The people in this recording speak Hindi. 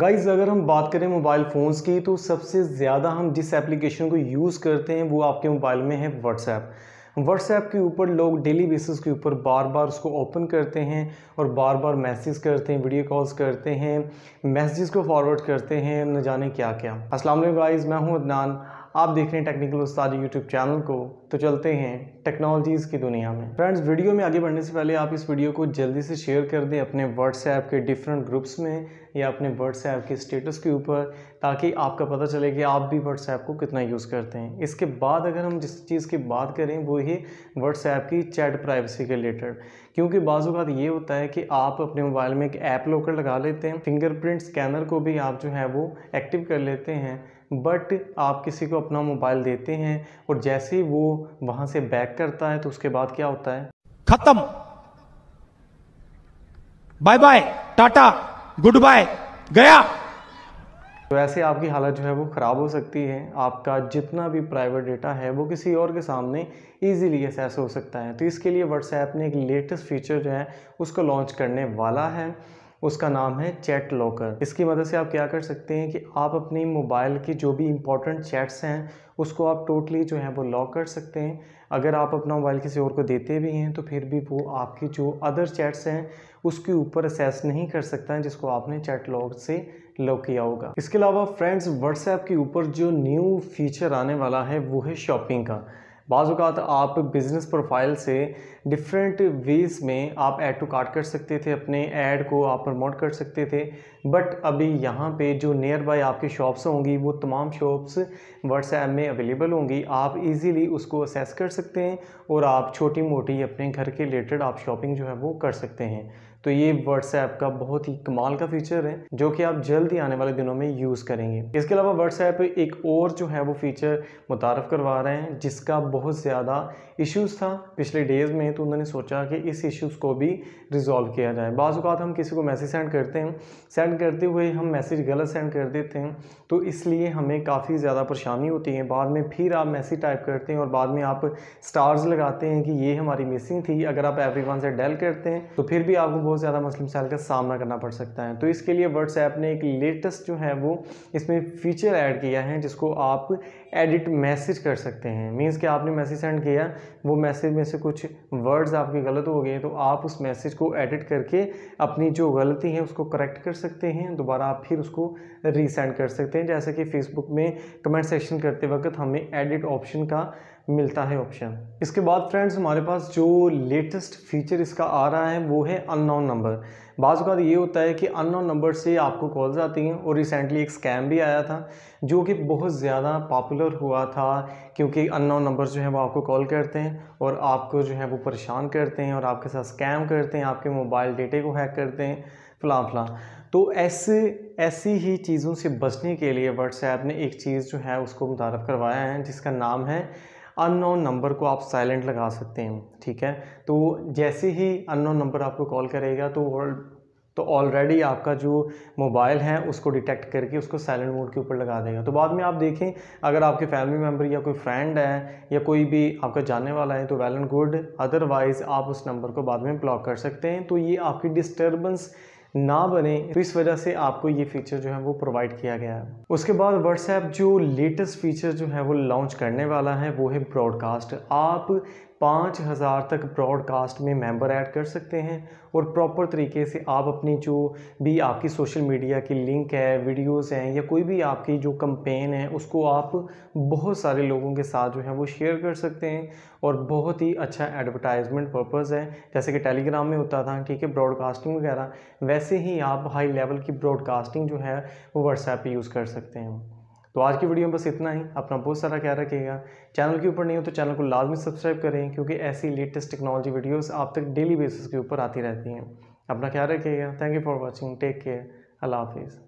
गाइज अगर हम बात करें मोबाइल फ़ोन्स की तो सबसे ज़्यादा हम जिस एप्लीकेशन को यूज़ करते हैं वो आपके मोबाइल में है व्हाट्सएप व्हाट्सएप के ऊपर लोग डेली बेसिस के ऊपर बार बार उसको ओपन करते हैं और बार बार मैसेज करते हैं वीडियो कॉल्स करते हैं मैसेज़ को फॉरवर्ड करते हैं न जाने क्या क्या असलम गाइज़ मैं हूँ अदनान आप देख रहे हैं टेक्निकल उस्ताद यूट्यूब चैनल को तो चलते हैं टेक्नोलॉजीज़ की दुनिया में फ्रेंड्स वीडियो में आगे बढ़ने से पहले आप इस वीडियो को जल्दी से शेयर कर दें अपने व्हाट्सएप के डिफरेंट ग्रुप्स में या अपने व्हाट्सएप के स्टेटस के ऊपर ताकि आपका पता चले कि आप भी व्हाट्सएप को कितना यूज़ करते हैं इसके बाद अगर हम जिस चीज़ की बात करें वो ही व्हाट्सएप की चैट प्राइवेसी के रिलेटेड क्योंकि बाजू का ये होता है कि आप अपने मोबाइल में एक ऐप लोकर लगा लेते हैं फिंगरप्रिंट स्कैनर को भी आप जो है वो एक्टिव कर लेते हैं बट आप किसी को अपना मोबाइल देते हैं और जैसे ही वो वहां से बैक करता है तो उसके बाद क्या होता है खत्म bye bye tata goodbye गया तो ऐसे आपकी हालत जो है वो ख़राब हो सकती है आपका जितना भी प्राइवेट डेटा है वो किसी और के सामने इजीली एक्सेस हो सकता है तो इसके लिए व्हाट्सएप ने एक लेटेस्ट फीचर जो है उसको लॉन्च करने वाला है उसका नाम है चैट लॉकर इसकी मदद से आप क्या कर सकते हैं कि आप अपनी मोबाइल की जो भी इंपॉर्टेंट चैट्स हैं उसको आप टोटली जो है वो लॉक कर सकते हैं अगर आप अपना मोबाइल किसी और को देते भी हैं तो फिर भी वो आपकी जो अदर चैट्स हैं उसके ऊपर असेस नहीं कर सकता है जिसको आपने चैट लॉक से लॉक किया होगा इसके अलावा फ्रेंड्स व्हाट्सएप के ऊपर जो न्यू फीचर आने वाला है वो है शॉपिंग का बाज़ात आप बिज़नेस प्रोफाइल से डिफरेंट वेज़ में आप ऐड टू कार्ट कर सकते थे अपने ऐड को आप प्रमोट कर सकते थे बट अभी यहाँ पे जो नियर बाई आपकी शॉप्स होंगी वो तमाम शॉप्स व्हाट्सएप में अवेलेबल होंगी आप इजीली उसको असेस कर सकते हैं और आप छोटी मोटी अपने घर के रिलेटेड आप शॉपिंग जो है वो कर सकते हैं तो ये व्हाट्सएप का बहुत ही कमाल का फीचर है जो कि आप जल्द ही आने वाले दिनों में यूज़ करेंगे इसके अलावा व्हाट्सएप एक और जो है वो फीचर मुतारफ़ करवा रहे हैं जिसका बहुत ज़्यादा इश्यूज़ था पिछले डेज़ में तो उन्होंने सोचा कि इस इश्यूज़ को भी रिजॉल्व किया जाए बाज़ात हम किसी को मैसेज सेंड करते हैं सेंड करते हुए हम मैसेज गलत सेंड कर देते हैं तो इसलिए हमें काफ़ी ज़्यादा परेशानी होती है बाद में फिर आप मैसेज टाइप करते हैं और बाद में आप स्टार्स लगाते हैं कि ये हमारी मिसिंग थी अगर आप एवरी से डेल करते हैं तो फिर भी आपको बहुत ज़्यादा मसले साल का सामना करना पड़ सकता है तो इसके लिए व्हाट्सएप ने एक लेटेस्ट जो है वो इसमें फीचर ऐड किया है जिसको आप एडिट मैसेज कर सकते हैं मीन्स कि आपने मैसेज सेंड किया वो मैसेज में से कुछ वर्ड्स आपके गलत हो गए तो आप उस मैसेज को एडिट करके अपनी जो गलती है उसको करेक्ट कर सकते हैं दोबारा आप फिर उसको रीसेंड कर सकते हैं जैसे कि फेसबुक में कमेंट सेक्शन करते वक्त हमें एडिट ऑप्शन का मिलता है ऑप्शन इसके बाद फ्रेंड्स हमारे पास जो लेटेस्ट फीचर इसका आ रहा है वो है अननोन नंबर बाज़ ये होता है कि अननोन नंबर से आपको कॉल्स आती हैं और रिसेंटली एक स्कैम भी आया था जो कि बहुत ज़्यादा पॉपुलर हुआ था क्योंकि अननोन नंबर जो है वो आपको कॉल करते हैं और आपको जो है वो परेशान करते हैं और आपके साथ स्कैम करते हैं आपके मोबाइल डेटे को हैक करते हैं फ़लाँ फ़लाँ तो ऐसे ऐसी ही चीज़ों से बचने के लिए व्हाट्सएप ने एक चीज़ जो है उसको मुतारफ़ करवाया है जिसका नाम है अननोन नंबर को आप साइलेंट लगा सकते हैं ठीक है तो जैसे ही अननोन नंबर आपको कॉल करेगा तो तो ऑलरेडी आपका जो मोबाइल है उसको डिटेक्ट करके उसको साइलेंट मोड के ऊपर लगा देगा तो बाद में आप देखें अगर आपके फैमिली मेम्बर या कोई फ्रेंड है या कोई भी आपका जानने वाला है तो वेल एंड गुड अदरवाइज़ आप उस नंबर को बाद में ब्लॉक कर सकते हैं तो ये आपकी डिस्टर्बेंस ना बने तो इस वजह से आपको ये फीचर जो है वो प्रोवाइड किया गया है उसके बाद व्हाट्सएप जो लेटेस्ट फीचर जो है वो लॉन्च करने वाला है वो है ब्रॉडकास्ट आप पाँच हज़ार तक ब्रॉडकास्ट में मेंबर ऐड कर सकते हैं और प्रॉपर तरीके से आप अपनी जो भी आपकी सोशल मीडिया की लिंक है वीडियोस हैं या कोई भी आपकी जो कंपेन है उसको आप बहुत सारे लोगों के साथ जो है वो शेयर कर सकते हैं और बहुत ही अच्छा एडवर्टाइजमेंट पर्पज़ है जैसे कि टेलीग्राम में होता था ठीक है ब्रॉडकास्टिंग वगैरह वैसे ही आप हाई लेवल की ब्रॉडकास्टिंग जो है वो व्हाट्सएप यूज़ कर सकते हैं तो आज की वीडियो में बस इतना ही अपना बहुत सारा ख्याल रखिएगा चैनल के ऊपर नहीं हो तो चैनल को लाजमी सब्सक्राइब करें क्योंकि ऐसी लेटेस्ट टेक्नोलॉजी वीडियोस आप तक डेली बेसिस के ऊपर आती रहती हैं अपना ख्याल रखिएगा thank you for watching take care अल्लाह हाफिज़